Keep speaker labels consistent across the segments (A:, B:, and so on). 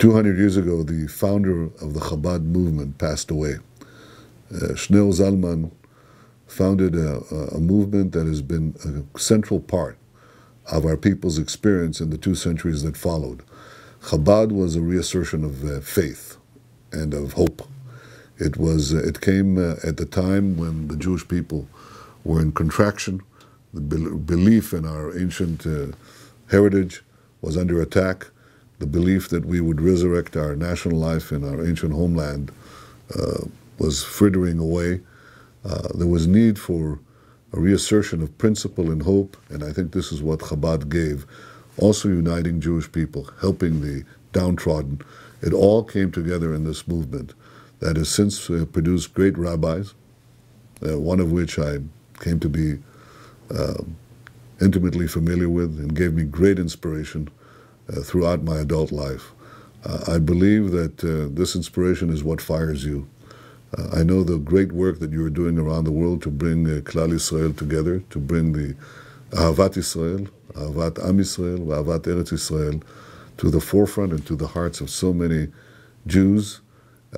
A: 200 years ago, the founder of the Chabad movement passed
B: away. Uh, Zalman founded a, a, movement that has been a central part of our people's experience in the two centuries that followed. Chabad was a reassertion of uh, faith and of hope. It was. Uh, it came uh, at the time when the Jewish people were in contraction. The be belief in our ancient uh, heritage was under attack the belief that we would resurrect our national life in our ancient homeland uh, was frittering away. Uh, there was need for a reassertion of principle and hope, and I think this is what Chabad gave. Also uniting Jewish people, helping the downtrodden. It all came together in this movement that has since uh, produced great rabbis, uh, one of which I came to be uh, intimately familiar with and gave me great inspiration. Uh, throughout my adult life. Uh, I believe that uh, this inspiration is what fires you. I know the great work that you are doing around the world to bring uh, Klal Israel together, to bring the Ahavat Israel, Ahavat Am Israel, Ahavat Eretz Israel to the forefront and to the hearts of so many Jews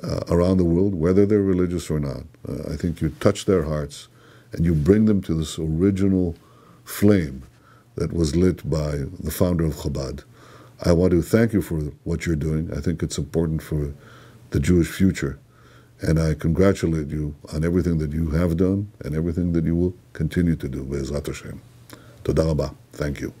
B: uh, around the world, whether they're religious or not. Uh, I think you touch their hearts and you bring them to this original flame that was lit by the founder of Chabad. I want to thank you for what you're doing. I think it's important for the Jewish future. And I congratulate you on everything that you have done and everything that you will continue to do,
A: Be'ezrat Hashem. Toda Thank you.